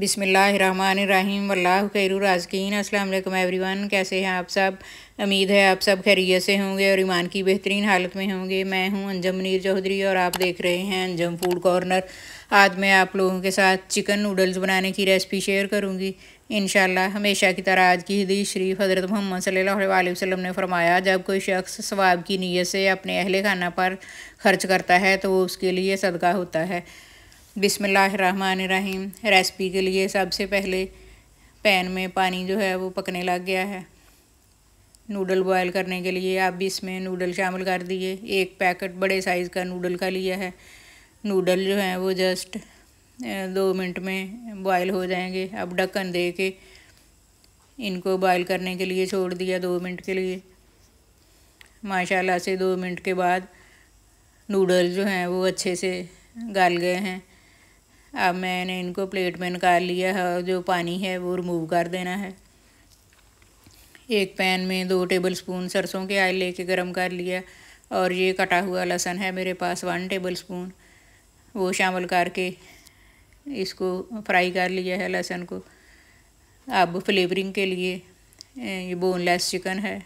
बिसमीम अस्सलाम वालेकुम एवरीवन कैसे हैं आप सब उम्मीद है आप सब खैरियत से होंगे और ईमान की बेहतरीन हालत में होंगे मैं हूं अंजम मनीर चौधरी और आप देख रहे हैं अंजम फूड कॉर्नर आज मैं आप लोगों के साथ चिकन नूडल्स बनाने की रेसिपी शेयर करूंगी इन हमेशा की तरह आज की हदीस शरीफ हज़रत मोहम्मद सल अलैहि ने फरमाया जब कोई शख्स स्वाब की नीयत से अपने अहल खाना पर खर्च करता है तो वो उसके लिए सदका होता है बिसमीम रेसिपी के लिए सबसे पहले पैन में पानी जो है वो पकने लग गया है नूडल बॉयल करने के लिए आप भी इसमें नूडल शामिल कर दिए एक पैकेट बड़े साइज़ का नूडल का लिया है नूडल जो है वो जस्ट दो मिनट में बॉयल हो जाएंगे अब ढक्कन दे के इनको बॉयल करने के लिए छोड़ दिया दो मिनट के लिए माशाल्लाह से दो मिनट के बाद नूडल जो हैं वो अच्छे से गल गए हैं अब मैंने इनको प्लेट में निकाल लिया है और जो पानी है वो रिमूव कर देना है एक पैन में दो टेबल स्पून सरसों के आयल लेके गर्म कर लिया और ये कटा हुआ लहसन है मेरे पास वन टेबल स्पून वो शामिल करके इसको फ्राई कर लिया है लहसन को अब फ्लेवरिंग के लिए ये बोनलेस चिकन है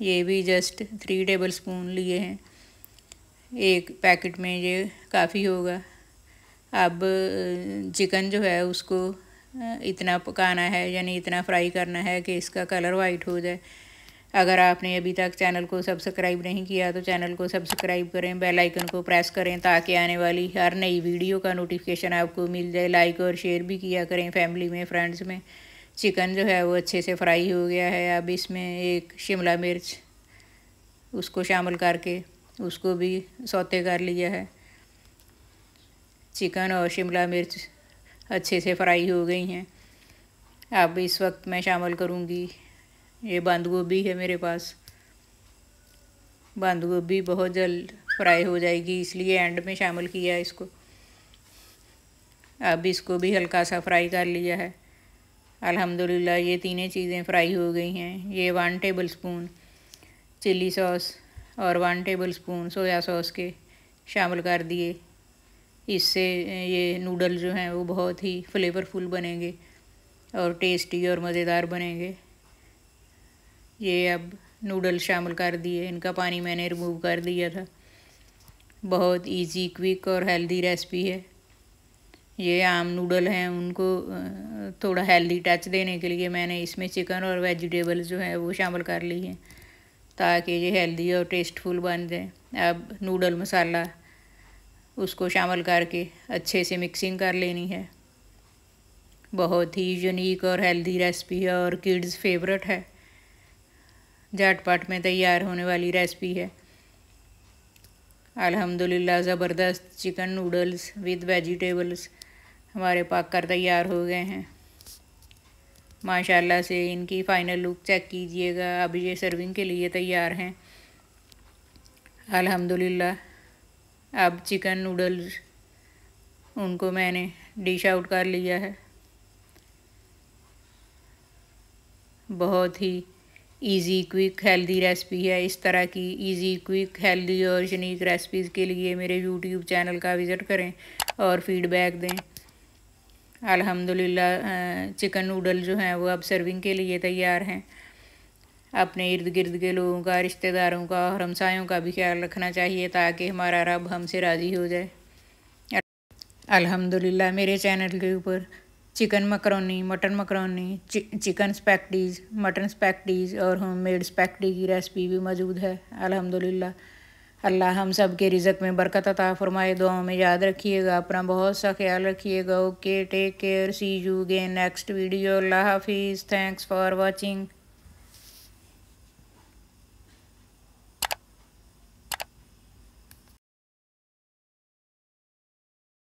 ये भी जस्ट थ्री टेबल स्पून लिए हैं एक पैकेट में ये काफ़ी होगा अब चिकन जो है उसको इतना पकाना है यानी इतना फ्राई करना है कि इसका कलर वाइट हो जाए अगर आपने अभी तक चैनल को सब्सक्राइब नहीं किया तो चैनल को सब्सक्राइब करें बेल आइकन को प्रेस करें ताकि आने वाली हर नई वीडियो का नोटिफिकेशन आपको मिल जाए लाइक और शेयर भी किया करें फैमिली में फ्रेंड्स में चिकन जो है वो अच्छे से फ्राई हो गया है अब इसमें एक शिमला मिर्च उसको शामिल करके उसको भी सौते कर लिया है चिकन और शिमला मिर्च अच्छे से फ्राई हो गई हैं अब इस वक्त मैं शामिल करूँगी ये बंद गोभी है मेरे पास बंद गोभी बहुत जल्द फ्राई हो जाएगी इसलिए एंड में शामिल किया इसको अब इसको भी हल्का सा फ्राई कर लिया है अल्हम्दुलिल्लाह ये तीनों चीज़ें फ्राई हो गई हैं ये one tablespoon chilli sauce और one tablespoon soya sauce के शामिल कर दिए इससे ये नूडल जो हैं वो बहुत ही फ्लेवरफुल बनेंगे और टेस्टी और मज़ेदार बनेंगे ये अब नूडल शामिल कर दिए इनका पानी मैंने रिमूव कर दिया था बहुत इजी क्विक और हेल्दी रेसिपी है ये आम नूडल हैं उनको थोड़ा हेल्दी टच देने के लिए मैंने इसमें चिकन और वेजिटेबल जो हैं वो शामिल कर ली हैं ताकि ये हेल्दी और टेस्टफुल बन जाए अब नूडल मसाला उसको शामिल करके अच्छे से मिक्सिंग कर लेनी है बहुत ही यूनिक और हेल्दी रेसिपी है और किड्स फेवरेट है झटपट में तैयार होने वाली रेसिपी है अल्हम्दुलिल्लाह ज़बरदस्त चिकन नूडल्स विद वेजिटेबल्स हमारे पाक कर तैयार हो गए हैं माशाल्लाह से इनकी फ़ाइनल लुक चेक कीजिएगा अब ये सर्विंग के लिए तैयार हैं अल्हम्दुलिल्लाह अब चिकन नूडल्स उनको मैंने डिश आउट कर लिया है बहुत ही इजी क्विक हेल्दी रेसिपी है इस तरह की इजी क्विक हेल्दी और यूनिक रेसिपीज़ के लिए मेरे यूट्यूब चैनल का विज़िट करें और फीडबैक दें अल्हम्दुलिल्लाह चिकन नूडल जो हैं वो अब सर्विंग के लिए तैयार हैं अपने इर्द गिर्द के लोगों का रिश्तेदारों का और हमसायों का भी ख्याल रखना चाहिए ताकि हमारा रब हमसे राज़ी हो जाए अल्हम्दुलिल्लाह मेरे चैनल के ऊपर चिकन मकरोनी मटन मकरोनी चि, चिकन स्पैक्टीज़ मटन स्पैक्टीज़ और होम मेड स्पैक्टी की रेसिपी भी मौजूद है अल्हम्दुलिल्लाह अल्लाह हम सब के रिज़क में बरकत अता फरमाए दुआओं में याद रखिएगा अपना बहुत सा ख्याल रखिएगा okay take care see you again next video अल्लाह हाफिज़ थैंक्स फॉर वॉचिंग